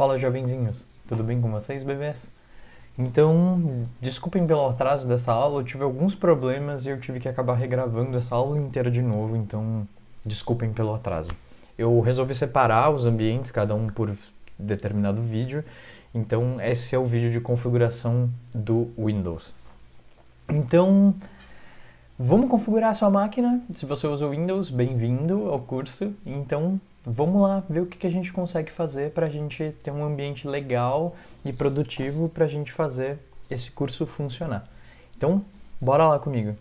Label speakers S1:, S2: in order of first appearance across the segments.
S1: Fala jovenzinhos, tudo bem com vocês, bebês? Então, desculpem pelo atraso dessa aula, eu tive alguns problemas e eu tive que acabar regravando essa aula inteira de novo, então desculpem pelo atraso. Eu resolvi separar os ambientes, cada um por determinado vídeo, então esse é o vídeo de configuração do Windows. Então, vamos configurar a sua máquina. Se você usa o Windows, bem-vindo ao curso. Então, vamos lá ver o que, que a gente consegue fazer para a gente ter um ambiente legal e produtivo para a gente fazer esse curso funcionar. Então, bora lá comigo.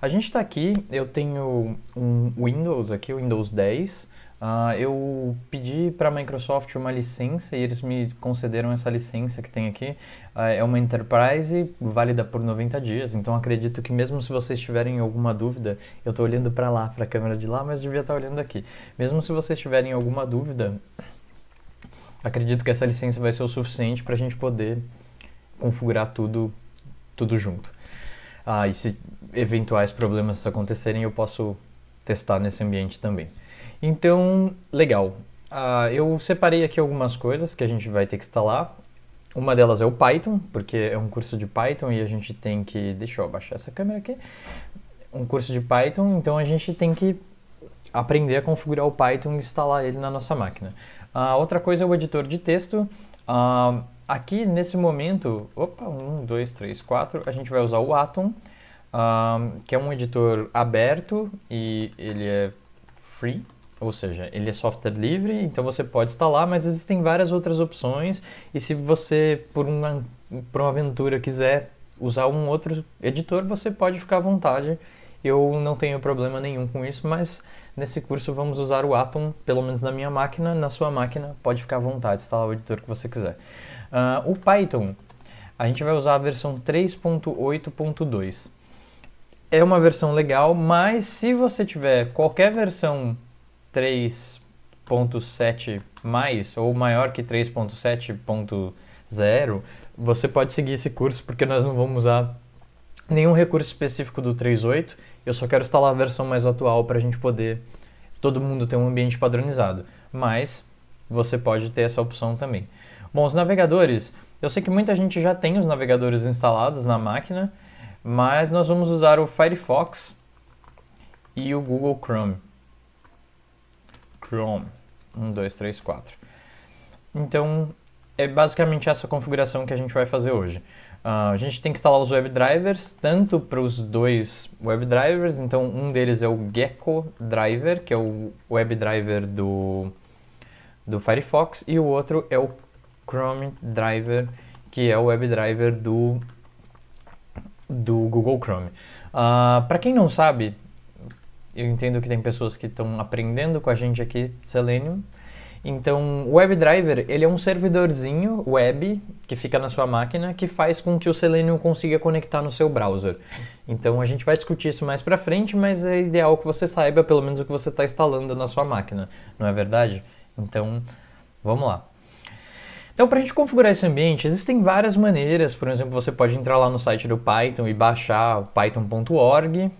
S1: A gente está aqui, eu tenho um Windows aqui, o Windows 10, Uh, eu pedi para a Microsoft uma licença e eles me concederam essa licença que tem aqui. Uh, é uma Enterprise válida por 90 dias, então acredito que mesmo se vocês tiverem alguma dúvida, eu estou olhando para lá, para a câmera de lá, mas devia estar tá olhando aqui. Mesmo se vocês tiverem alguma dúvida, acredito que essa licença vai ser o suficiente para a gente poder configurar tudo, tudo junto. Ah, e se eventuais problemas acontecerem, eu posso testar nesse ambiente também. Então, legal. Uh, eu separei aqui algumas coisas que a gente vai ter que instalar. Uma delas é o Python, porque é um curso de Python e a gente tem que. Deixa eu abaixar essa câmera aqui. Um curso de Python, então a gente tem que aprender a configurar o Python e instalar ele na nossa máquina. Uh, outra coisa é o editor de texto. Uh, aqui nesse momento, opa, um, dois, três, quatro, a gente vai usar o Atom, uh, que é um editor aberto e ele é free, ou seja, ele é software livre, então você pode instalar, mas existem várias outras opções. E se você, por uma, por uma aventura, quiser usar um outro editor, você pode ficar à vontade. Eu não tenho problema nenhum com isso, mas nesse curso vamos usar o Atom, pelo menos na minha máquina. Na sua máquina, pode ficar à vontade, instalar o editor que você quiser. Uh, o Python, a gente vai usar a versão 3.8.2 é uma versão legal, mas se você tiver qualquer versão 3.7 mais ou maior que 3.7.0, você pode seguir esse curso porque nós não vamos usar nenhum recurso específico do 3.8. Eu só quero instalar a versão mais atual para a gente poder todo mundo ter um ambiente padronizado. Mas você pode ter essa opção também. Bom, os navegadores, eu sei que muita gente já tem os navegadores instalados na máquina mas nós vamos usar o Firefox e o Google Chrome. Chrome, 1, 2, 3, 4. Então, é basicamente essa configuração que a gente vai fazer hoje. Uh, a gente tem que instalar os web drivers tanto para os dois web drivers. então um deles é o Gecko Driver, que é o driver do, do Firefox, e o outro é o Chrome Driver, que é o web driver do do Google Chrome. Uh, ah, Para quem não sabe, eu entendo que tem pessoas que estão aprendendo com a gente aqui Selenium. Então, o WebDriver ele é um servidorzinho web que fica na sua máquina que faz com que o Selenium consiga conectar no seu browser. Então, a gente vai discutir isso mais para frente, mas é ideal que você saiba pelo menos o que você está instalando na sua máquina, não é verdade? Então, vamos lá. Então, para a gente configurar esse ambiente, existem várias maneiras. Por exemplo, você pode entrar lá no site do Python e baixar python.org,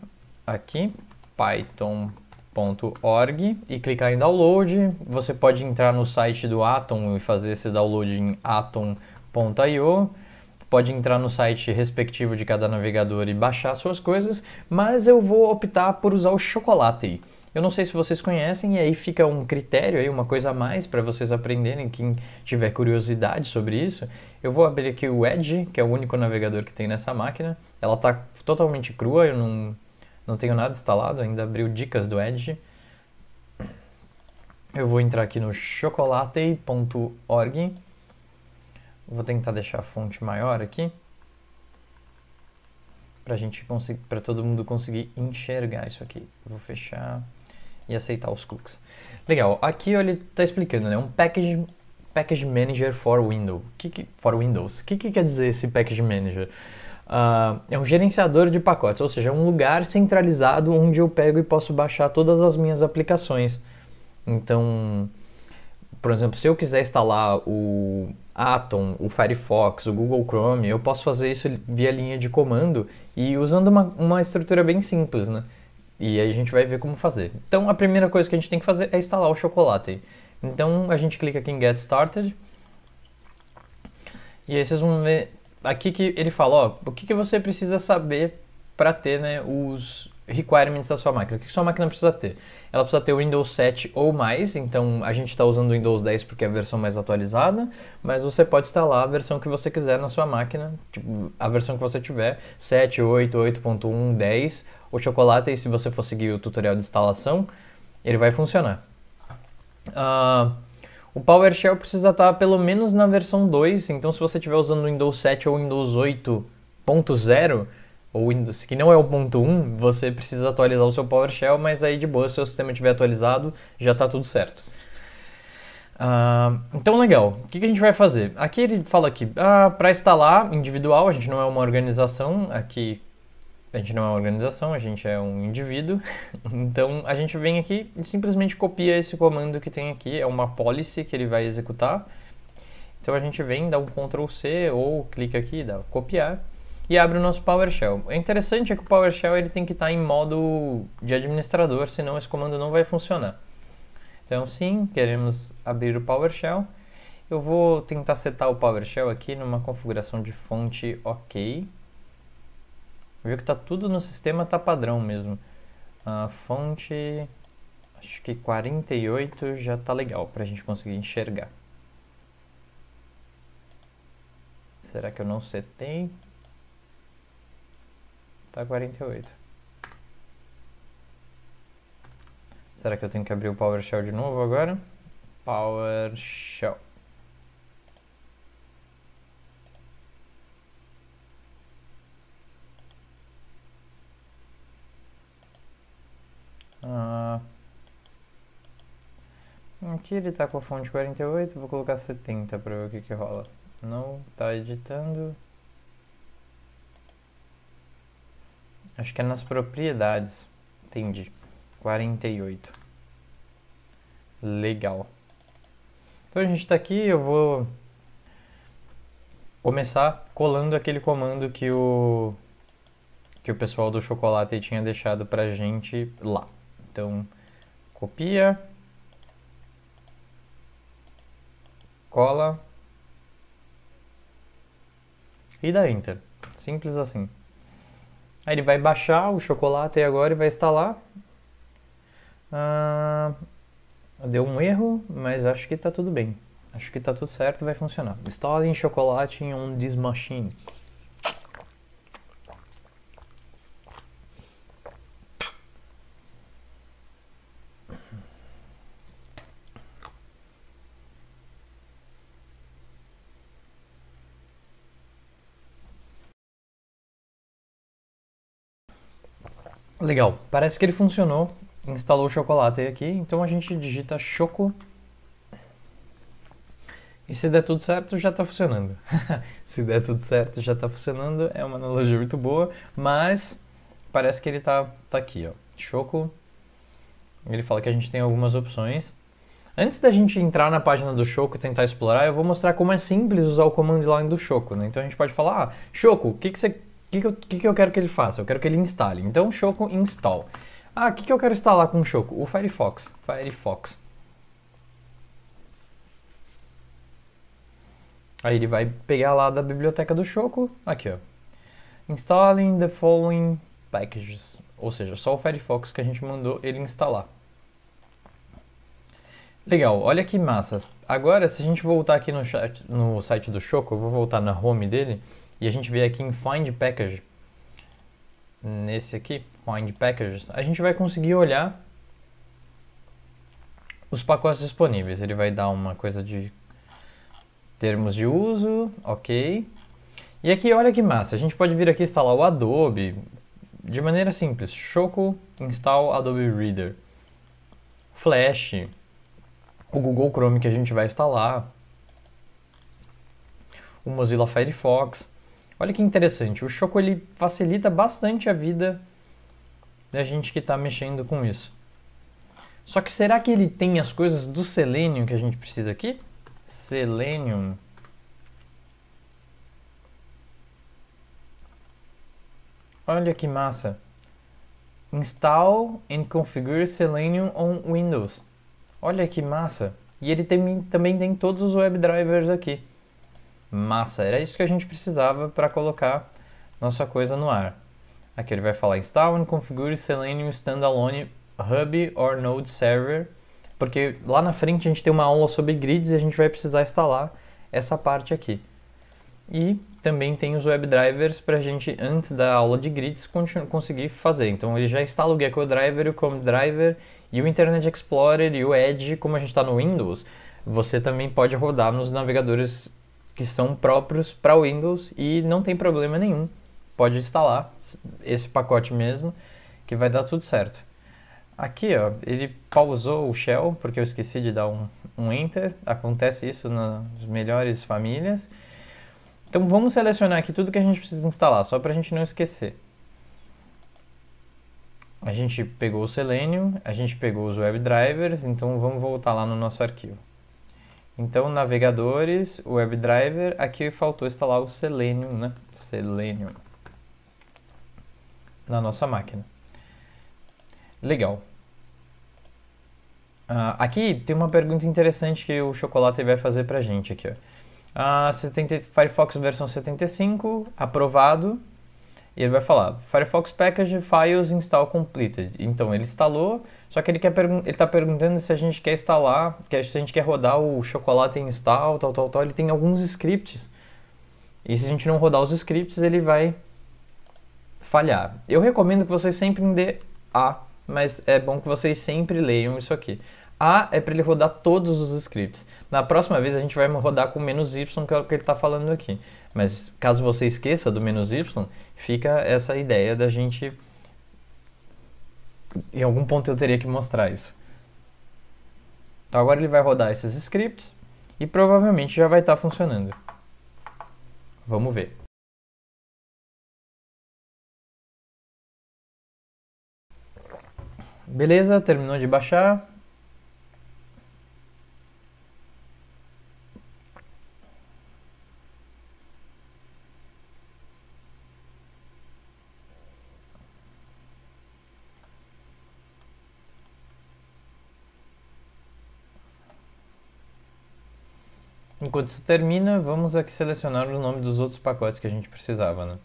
S1: aqui, python.org, e clicar em download. Você pode entrar no site do Atom e fazer esse download em atom.io pode entrar no site respectivo de cada navegador e baixar suas coisas, mas eu vou optar por usar o Chocolate. Eu não sei se vocês conhecem e aí fica um critério aí, uma coisa a mais para vocês aprenderem, quem tiver curiosidade sobre isso. Eu vou abrir aqui o Edge, que é o único navegador que tem nessa máquina. Ela está totalmente crua, eu não, não tenho nada instalado, ainda abriu dicas do Edge. Eu vou entrar aqui no chocolate.org. Vou tentar deixar a fonte maior aqui para gente conseguir, para todo mundo conseguir enxergar isso aqui. Vou fechar e aceitar os cookies. Legal, aqui ele está explicando, né? Um package, package Manager for Windows. Que que, for Windows. O que, que quer dizer esse Package Manager? Uh, é um gerenciador de pacotes, ou seja, é um lugar centralizado onde eu pego e posso baixar todas as minhas aplicações. Então, por exemplo, se eu quiser instalar o Atom, o Firefox, o Google Chrome, eu posso fazer isso via linha de comando e usando uma, uma estrutura bem simples, né? E aí a gente vai ver como fazer. Então a primeira coisa que a gente tem que fazer é instalar o chocolate. Então a gente clica aqui em Get Started. E aí vocês vão ver aqui que ele fala, ó, o que, que você precisa saber para ter né, os requirements da sua máquina. O que, que sua máquina precisa ter? Ela precisa ter o Windows 7 ou mais, então a gente está usando o Windows 10 porque é a versão mais atualizada, mas você pode instalar a versão que você quiser na sua máquina, tipo, a versão que você tiver, 7, 8, 8.1, 10, o chocolate e se você for seguir o tutorial de instalação, ele vai funcionar. Uh, o PowerShell precisa estar pelo menos na versão 2, então se você estiver usando o Windows 7 ou Windows 8.0, ou Windows, que não é o ponto 1, você precisa atualizar o seu PowerShell, mas aí de boa, se o sistema estiver atualizado, já está tudo certo. Uh, então legal, o que, que, a gente vai fazer? Aqui ele fala que ah, para instalar individual, a gente não é uma organização, aqui a gente não é uma organização, a gente é um indivíduo. Então a gente vem aqui e simplesmente copia esse comando que tem aqui, é uma policy que ele vai executar. Então a gente vem, dá um Ctrl C ou clica aqui, dá copiar e abre o nosso PowerShell. O interessante é que o PowerShell ele tem que estar em modo de administrador, senão esse comando não vai funcionar. Então sim, queremos abrir o PowerShell. Eu vou tentar setar o PowerShell aqui numa configuração de fonte ok. Viu que tá tudo no sistema, tá padrão mesmo. A fonte, acho que 48 já tá legal pra gente conseguir enxergar. Será que eu não setei? Tá 48. Será que eu tenho que abrir o PowerShell de novo agora? PowerShell. Aqui ele tá com a fonte 48, vou colocar 70 pra ver o que que rola. Não, tá editando. Acho que é nas propriedades. Entendi. 48. Legal. Então a gente está aqui, eu vou começar colando aquele comando que o que o pessoal do chocolate tinha deixado pra gente lá. Então, copia, cola e dá enter. Simples assim. Aí ele vai baixar o chocolate agora e vai instalar. Ah, deu um erro, mas acho que está tudo bem. Acho que está tudo certo, vai funcionar. Instale em chocolate em um this machine. Legal, parece que ele funcionou. Instalou o chocolate aqui, então a gente digita choco. E se der tudo certo, já está funcionando. se der tudo certo, já está funcionando. É uma analogia muito boa, mas parece que ele tá, tá aqui, ó. Choco. Ele fala que a gente tem algumas opções. Antes da gente entrar na página do Choco e tentar explorar, eu vou mostrar como é simples usar o comando line do Choco, né? Então a gente pode falar, ah, Choco, o que, que você que, que, eu, que, que eu quero que ele faça? Eu quero que ele instale. Então, Choco install. Ah, o que, que eu quero instalar com o Choco? O Firefox. Firefox. Aí ele vai pegar lá da biblioteca do Choco. Aqui, ó. Installing the following packages. Ou seja, só o Firefox que a gente mandou ele instalar. Legal, olha que massa. Agora, se a gente voltar aqui no, chat, no site do Choco, eu vou voltar na home dele. E a gente vê aqui em Find Package, nesse aqui, Find Packages, a gente vai conseguir olhar os pacotes disponíveis. Ele vai dar uma coisa de termos de uso, ok. E aqui, olha que massa, a gente pode vir aqui instalar o Adobe de maneira simples. Choco install Adobe Reader. Flash, o Google Chrome que a gente vai instalar, o Mozilla Firefox. Olha que interessante, o Choco ele facilita bastante a vida da gente que está mexendo com isso. Só que será que ele tem as coisas do selênio que a gente precisa aqui? Selenium. Olha que massa. Install and configure Selenium on Windows. Olha que massa. E ele tem, também tem todos os web drivers aqui. Massa, era isso que a gente precisava para colocar nossa coisa no ar. Aqui ele vai falar install and configure Selenium Standalone Hub or Node Server, porque lá na frente a gente tem uma aula sobre grids e a gente vai precisar instalar essa parte aqui. E também tem os web drivers para a gente, antes da aula de grids, conseguir fazer. Então ele já instala o Gecko Driver, o Chrome Driver e o Internet Explorer e o Edge, como a gente está no Windows, você também pode rodar nos navegadores que são próprios para Windows e não tem problema nenhum. Pode instalar esse pacote mesmo, que vai dar tudo certo. Aqui, ó, ele pausou o shell, porque eu esqueci de dar um, um enter. Acontece isso nas melhores famílias. Então vamos selecionar aqui tudo que a gente precisa instalar, só para a gente não esquecer. A gente pegou o Selenium, a gente pegou os WebDrivers, então vamos voltar lá no nosso arquivo. Então, navegadores, WebDriver, aqui faltou instalar o Selenium, né? Selenium na nossa máquina. Legal. Uh, aqui tem uma pergunta interessante que o Chocolate vai fazer pra gente aqui. Ó. Uh, ah, 70, Firefox versão 75, aprovado e ele vai falar Firefox package files install completed. Então ele instalou, só que ele quer ele está perguntando se a gente quer instalar, que se a gente quer rodar o chocolate install, tal, tal, tal. Ele tem alguns scripts e se a gente não rodar os scripts ele vai falhar. Eu recomendo que vocês sempre dê A, mas é bom que vocês sempre leiam isso aqui. A é para ele rodar todos os scripts. Na próxima vez a gente vai rodar com menos Y, que é o que ele está falando aqui. Mas caso você esqueça do menos Y, fica essa ideia da gente. Em algum ponto eu teria que mostrar isso. Então agora ele vai rodar esses scripts e provavelmente já vai estar tá funcionando. Vamos ver. Beleza, terminou de baixar. Enquanto isso termina, vamos aqui selecionar o nome dos outros pacotes que a gente precisava, né?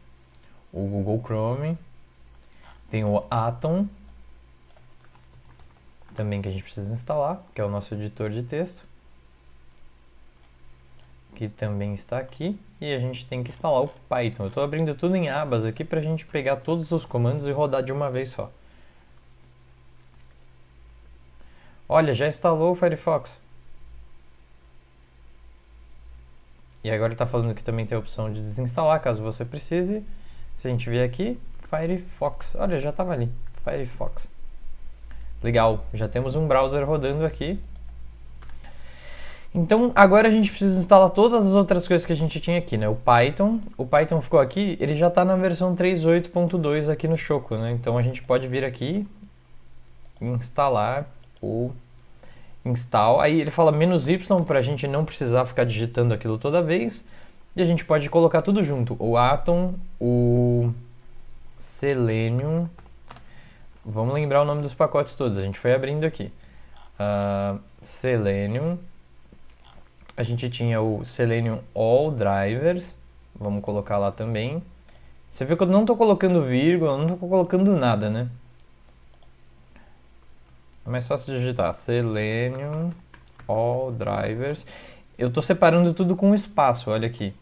S1: O Google Chrome, tem o Atom, também que a gente precisa instalar, que é o nosso editor de texto, que também está aqui, e a gente tem que instalar o Python. Eu estou abrindo tudo em abas aqui para a gente pegar todos os comandos e rodar de uma vez só. Olha, já instalou o Firefox. E agora ele está falando que também tem a opção de desinstalar caso você precise. Se a gente vier aqui, Firefox. Olha, já estava ali. Firefox. Legal, já temos um browser rodando aqui. Então, agora a gente precisa instalar todas as outras coisas que a gente tinha aqui, né? O Python, o Python ficou aqui, ele já está na versão 3.8.2 aqui no Choco, né? Então a gente pode vir aqui, instalar o install. Aí ele fala menos "-y", para a gente não precisar ficar digitando aquilo toda vez. E a gente pode colocar tudo junto, o Atom, o Selenium, vamos lembrar o nome dos pacotes todos, a gente foi abrindo aqui. Uh, Selenium, a gente tinha o Selenium All Drivers, vamos colocar lá também. Você vê que eu não estou colocando vírgula, não estou colocando nada, né? É mais fácil digitar Selenium All Drivers. Eu estou separando tudo com espaço, olha aqui.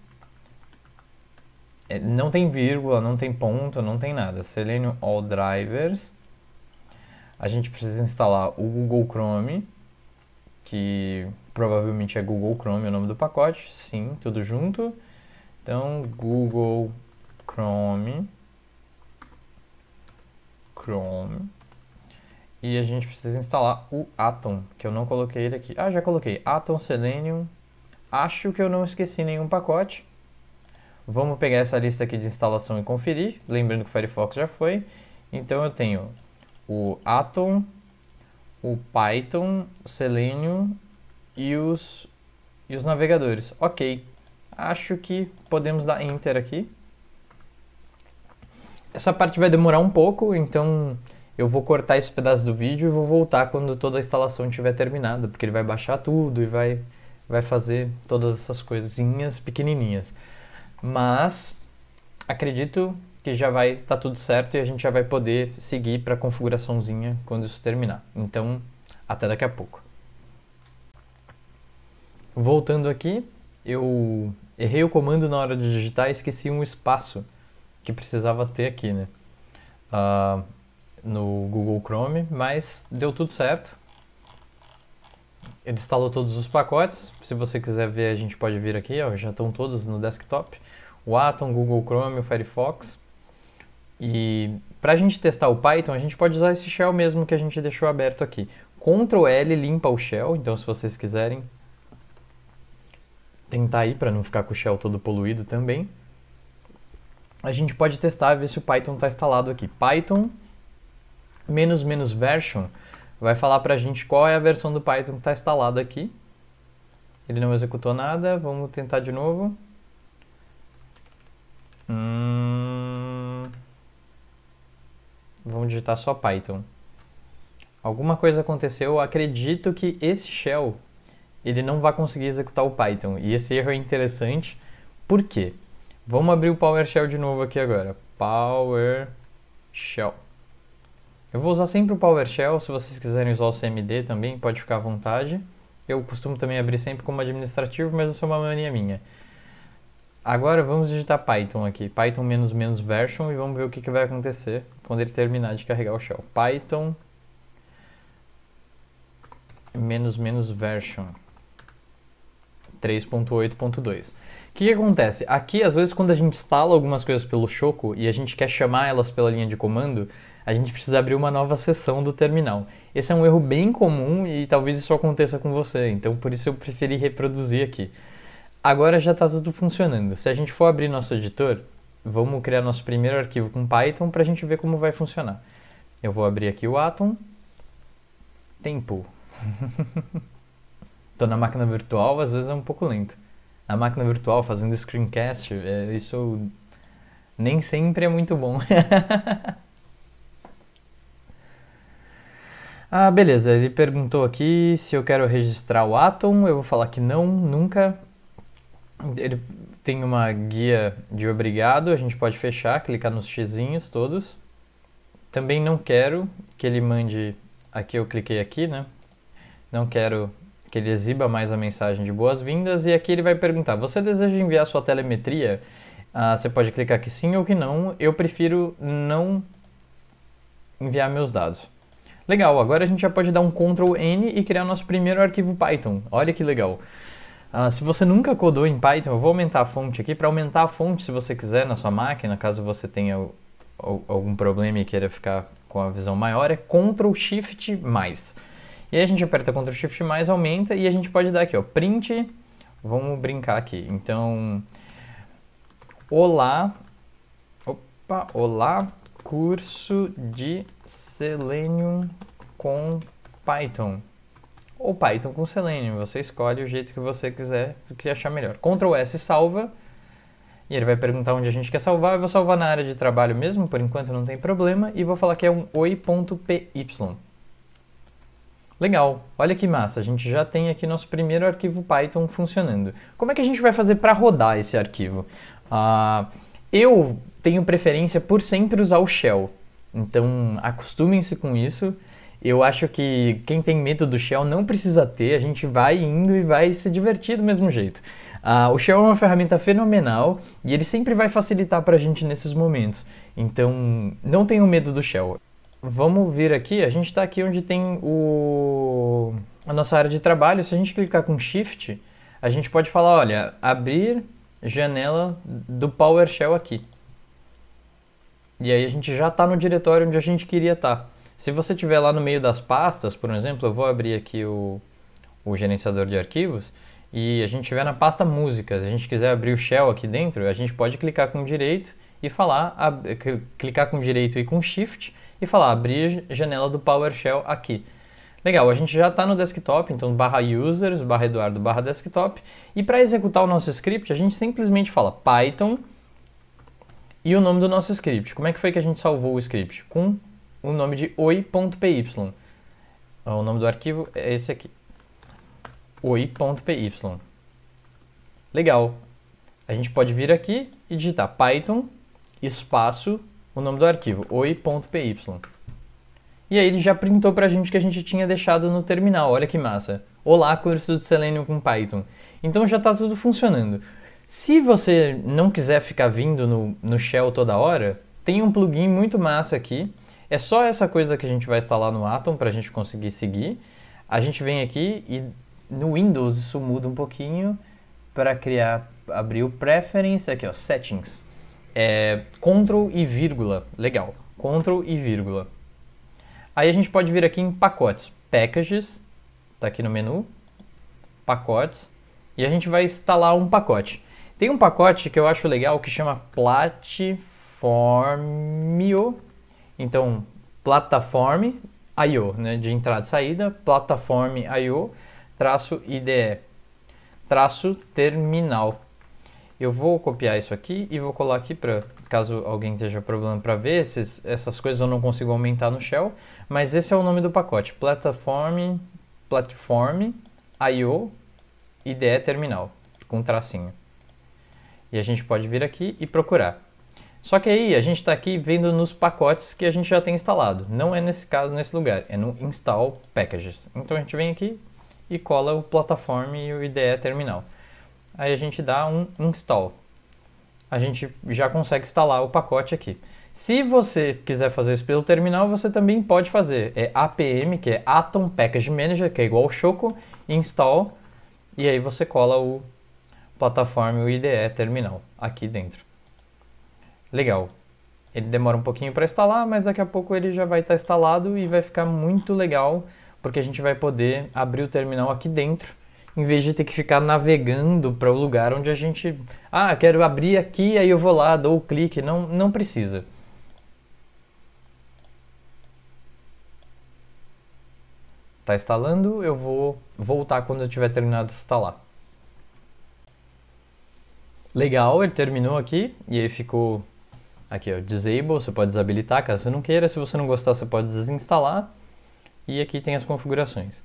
S1: É, não tem vírgula, não tem ponto, não tem nada. Selenium All Drivers. A gente precisa instalar o Google Chrome, que provavelmente é Google Chrome é o nome do pacote. Sim, tudo junto. Então, Google Chrome. Chrome. E a gente precisa instalar o Atom, que eu não coloquei ele aqui. Ah, já coloquei. Atom Selenium. Acho que eu não esqueci nenhum pacote. Vamos pegar essa lista aqui de instalação e conferir. Lembrando que o Firefox já foi. Então eu tenho o Atom, o Python, o Selenium e os, e os navegadores. Ok. Acho que podemos dar Enter aqui. Essa parte vai demorar um pouco, então eu vou cortar esse pedaço do vídeo e vou voltar quando toda a instalação estiver terminada, porque ele vai baixar tudo e vai, vai fazer todas essas coisinhas pequenininhas. Mas acredito que já vai estar tá tudo certo e a gente já vai poder seguir para a configuraçãozinha quando isso terminar. Então, até daqui a pouco. Voltando aqui, eu errei o comando na hora de digitar e esqueci um espaço que precisava ter aqui, né? Uh, no Google Chrome, mas deu tudo certo. Ele instalou todos os pacotes. Se você quiser ver, a gente pode vir aqui, ó, já estão todos no desktop. O Atom, Google Chrome, o Firefox. E para a gente testar o Python, a gente pode usar esse shell mesmo que a gente deixou aberto aqui. Ctrl L limpa o shell, então se vocês quiserem tentar aí para não ficar com o shell todo poluído também. A gente pode testar ver se o Python está instalado aqui. Python menos menos version vai falar para a gente qual é a versão do Python que está instalada aqui. Ele não executou nada, vamos tentar de novo. Hum... Vamos digitar só Python. Alguma coisa aconteceu, acredito que esse shell ele não vai conseguir executar o Python. E esse erro é interessante, por quê? Vamos abrir o PowerShell de novo aqui agora. PowerShell. Eu vou usar sempre o PowerShell, se vocês quiserem usar o CMD também, pode ficar à vontade. Eu costumo também abrir sempre como administrativo, mas isso é uma mania minha. Agora vamos digitar Python aqui, Python version e vamos ver o que, que vai acontecer quando ele terminar de carregar o shell. Python menos menos version 3.8.2. O que, que, acontece? Aqui, às vezes, quando a gente instala algumas coisas pelo Choco e a gente quer chamar elas pela linha de comando, a gente precisa abrir uma nova sessão do terminal. Esse é um erro bem comum e talvez isso aconteça com você, então por isso eu preferi reproduzir aqui. Agora já está tudo funcionando. Se a gente for abrir nosso editor, vamos criar nosso primeiro arquivo com Python para a gente ver como vai funcionar. Eu vou abrir aqui o Atom. Tempo. Estou na máquina virtual, às vezes é um pouco lento. Na máquina virtual, fazendo screencast, é, isso nem sempre é muito bom. Ah, beleza, ele perguntou aqui se eu quero registrar o Atom, eu vou falar que não, nunca. Ele tem uma guia de obrigado, a gente pode fechar, clicar nos xizinhos todos. Também não quero que ele mande, aqui eu cliquei aqui, né? Não quero que ele exiba mais a mensagem de boas-vindas e aqui ele vai perguntar: "Você deseja enviar sua telemetria?" Ah, você pode clicar que sim ou que não. Eu prefiro não enviar meus dados. Legal, agora a gente já pode dar um Ctrl N e criar nosso primeiro arquivo Python. Olha que legal. Uh, se você nunca codou em Python, eu vou aumentar a fonte aqui. Para aumentar a fonte, se você quiser, na sua máquina, caso você tenha algum problema e queira ficar com a visão maior, é Ctrl Shift+. Mais. E aí a gente aperta Ctrl Shift+, mais, aumenta, e a gente pode dar aqui, ó, print, vamos brincar aqui. Então, olá, opa, olá, curso de Selenium com Python. Ou Python com Selenium, você escolhe o jeito que você quiser, que achar melhor. Ctrl S salva, e ele vai perguntar onde a gente quer salvar. Eu vou salvar na área de trabalho mesmo, por enquanto não tem problema, e vou falar que é um oi.py. Legal, olha que massa, a gente já tem aqui nosso primeiro arquivo Python funcionando. Como é que a gente vai fazer para rodar esse arquivo? Ah, eu tenho preferência por sempre usar o shell. Então, acostumem-se com isso. Eu acho que quem tem medo do shell não precisa ter, a gente vai indo e vai se divertir do mesmo jeito. Ah, o Shell é uma ferramenta fenomenal e ele sempre vai facilitar para a gente nesses momentos. Então, não tenham medo do Shell. Vamos vir aqui, a gente está aqui onde tem o... a nossa área de trabalho. Se a gente clicar com Shift, a gente pode falar, olha, abrir janela do PowerShell aqui. E aí a gente já está no diretório onde a gente queria estar. Tá. Se você tiver lá no meio das pastas, por exemplo, eu vou abrir aqui o, o gerenciador de arquivos e a gente tiver na pasta músicas, a gente quiser abrir o shell aqui dentro, a gente pode clicar com direito e falar, clicar com direito e com shift e falar abrir janela do PowerShell aqui. Legal, a gente já está no desktop, então barra users, barra eduardo, barra desktop. E para executar o nosso script, a gente simplesmente fala python e o nome do nosso script. Como é que foi que a gente salvou o script? Com o nome de oi.py. O nome do arquivo é esse aqui. oi.py. Legal. A gente pode vir aqui e digitar python espaço o nome do arquivo oi.py. E aí ele já printou pra gente que a gente tinha deixado no terminal. Olha que massa. Olá, curso de Selenium com Python. Então já está tudo funcionando. Se você não quiser ficar vindo no, no Shell toda hora, tem um plugin muito massa aqui. É só essa coisa que a gente vai instalar no Atom para a gente conseguir seguir. A gente vem aqui e no Windows isso muda um pouquinho para criar, abrir o Preference, aqui ó, Settings. É, Ctrl e vírgula, legal. Ctrl e vírgula. Aí a gente pode vir aqui em pacotes, Packages, tá aqui no menu, pacotes, e a gente vai instalar um pacote. Tem um pacote que eu acho legal que chama Platformio. Então, plataforma IO, né, de entrada e saída, Plataforma IO, traço IDE, traço terminal. Eu vou copiar isso aqui e vou colar aqui para caso alguém esteja problema para ver esses, essas coisas eu não consigo aumentar no shell, mas esse é o nome do pacote, Platform Platform IO IDE Terminal com tracinho. E a gente pode vir aqui e procurar. Só que aí a gente está aqui vendo nos pacotes que a gente já tem instalado. Não é nesse caso, nesse lugar, é no install packages. Então a gente vem aqui e cola o platform e o IDE terminal. Aí a gente dá um install. A gente já consegue instalar o pacote aqui. Se você quiser fazer isso pelo terminal, você também pode fazer. É APM, que é Atom Package Manager, que é igual ao Choco, install, e aí você cola o plataforma e o IDE terminal aqui dentro. Legal. Ele demora um pouquinho para instalar, mas daqui a pouco ele já vai estar tá instalado e vai ficar muito legal, porque a gente vai poder abrir o terminal aqui dentro, em vez de ter que ficar navegando para o lugar onde a gente... Ah, quero abrir aqui, aí eu vou lá, dou o clique. Não, não precisa. Está instalando, eu vou voltar quando eu tiver terminado de instalar legal, ele terminou aqui e aí ficou aqui ó, disable, você pode desabilitar caso você não queira, se você não gostar você pode desinstalar e aqui tem as configurações.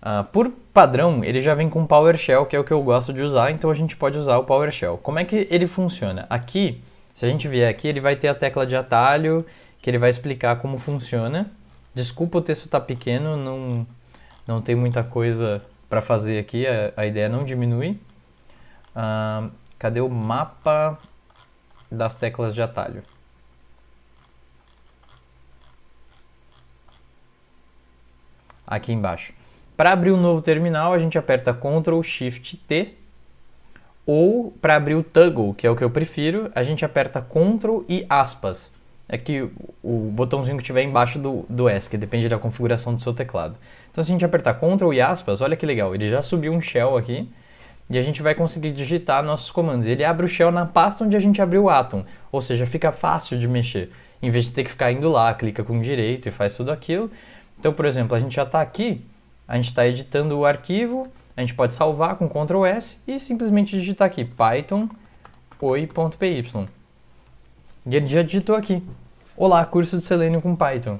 S1: Uh, por padrão, ele já vem com PowerShell, que é o que eu gosto de usar, então a gente pode usar o PowerShell. Como é que ele funciona? Aqui, se a gente vier aqui, ele vai ter a tecla de atalho, que ele vai explicar como funciona. Desculpa o texto tá pequeno, não, não tem muita coisa para fazer aqui, a, a, ideia não diminui. Uh, Cadê o mapa das teclas de atalho? Aqui embaixo. Para abrir um novo terminal, a gente aperta Ctrl Shift T ou para abrir o toggle, que é o que eu prefiro, a gente aperta Ctrl e aspas. É que o botãozinho que tiver embaixo do, do depende da configuração do seu teclado. Então, se a gente apertar Ctrl e aspas, olha que legal, ele já subiu um shell aqui e a gente vai conseguir digitar nossos comandos. Ele abre o shell na pasta onde a gente abriu o Atom, ou seja, fica fácil de mexer, em vez de ter que ficar indo lá, clica com direito e faz tudo aquilo. Então, por exemplo, a gente já está aqui, a gente está editando o arquivo, a gente pode salvar com Ctrl S e simplesmente digitar aqui python oi.py. E ele já digitou aqui. Olá, curso de Selenium com Python.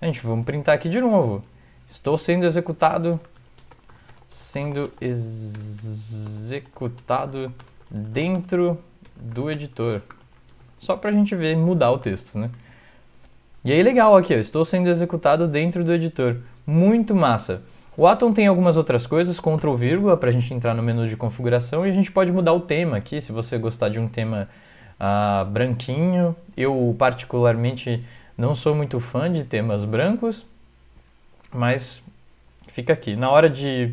S1: A gente, vamos printar aqui de novo. Estou sendo executado sendo executado dentro do editor. Só para a gente ver mudar o texto, né? E aí legal aqui, eu estou sendo executado dentro do editor. Muito massa. O Atom tem algumas outras coisas, Ctrl vírgula para a gente entrar no menu de configuração e a gente pode mudar o tema aqui, se você gostar de um tema ah, branquinho. Eu particularmente não sou muito fã de temas brancos, mas fica aqui. Na hora de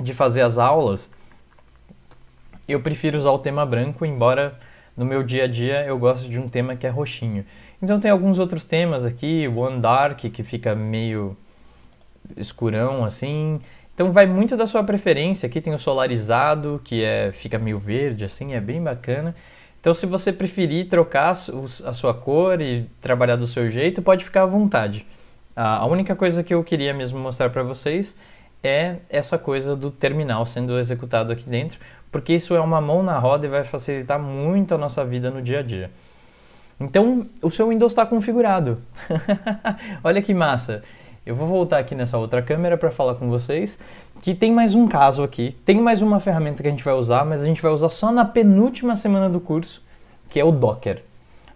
S1: de fazer as aulas, eu prefiro usar o tema branco, embora no meu dia a dia eu gosto de um tema que é roxinho. Então tem alguns outros temas aqui, o One Dark, que fica meio escurão assim. Então vai muito da sua preferência. Aqui tem o solarizado, que é fica meio verde assim, é bem bacana. Então se você preferir trocar a sua cor e trabalhar do seu jeito, pode ficar à vontade. A única coisa que eu queria mesmo mostrar para vocês é essa coisa do terminal sendo executado aqui dentro, porque isso é uma mão na roda e vai facilitar muito a nossa vida no dia a dia. Então, o seu Windows está configurado. Olha que massa. Eu vou voltar aqui nessa outra câmera para falar com vocês que tem mais um caso aqui, tem mais uma ferramenta que a gente vai usar, mas a gente vai usar só na penúltima semana do curso, que é o Docker.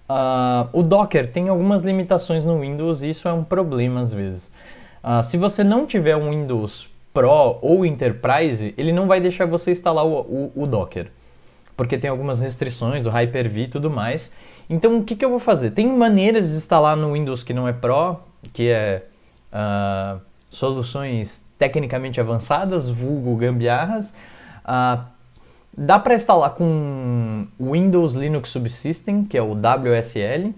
S1: Uh, o Docker tem algumas limitações no Windows e isso é um problema às vezes. Uh, se você não tiver um Windows Pro ou Enterprise, ele não vai deixar você instalar o, o, o Docker, porque tem algumas restrições do Hyper-V e tudo mais. Então, o que, que eu vou fazer? Tem maneiras de instalar no Windows que não é Pro, que é uh, soluções tecnicamente avançadas, vulgo gambiarras. Uh, dá para instalar com Windows Linux Subsystem, que é o WSL,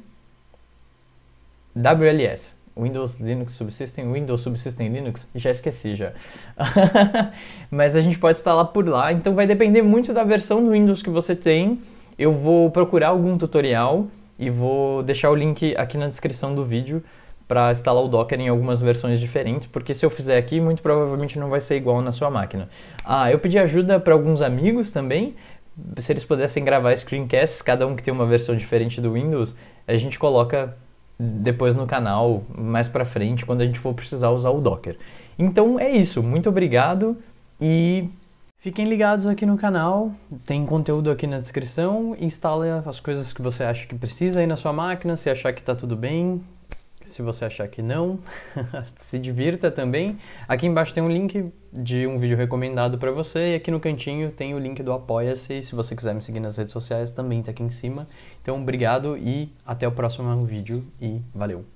S1: WLS. Windows, Linux, Subsystem, Windows, Subsystem, Linux, já esqueci já. Mas a gente pode instalar por lá, então vai depender muito da versão do Windows que você tem. Eu vou procurar algum tutorial e vou deixar o link aqui na descrição do vídeo para instalar o Docker em algumas versões diferentes, porque se eu fizer aqui, muito provavelmente não vai ser igual na sua máquina. Ah, eu pedi ajuda para alguns amigos também, se eles pudessem gravar screencasts, cada um que tem uma versão diferente do Windows, a gente coloca depois no canal, mais para frente, quando a gente for precisar usar o Docker. Então é isso, muito obrigado e fiquem ligados aqui no canal, tem conteúdo aqui na descrição, instala as coisas que você acha que precisa aí na sua máquina, se achar que está tudo bem, se você achar que não, se divirta também. Aqui embaixo tem um link de um vídeo recomendado para você e aqui no cantinho tem o link do Apoia-se. Se você quiser me seguir nas redes sociais, também está aqui em cima. Então, obrigado e até o próximo vídeo e valeu!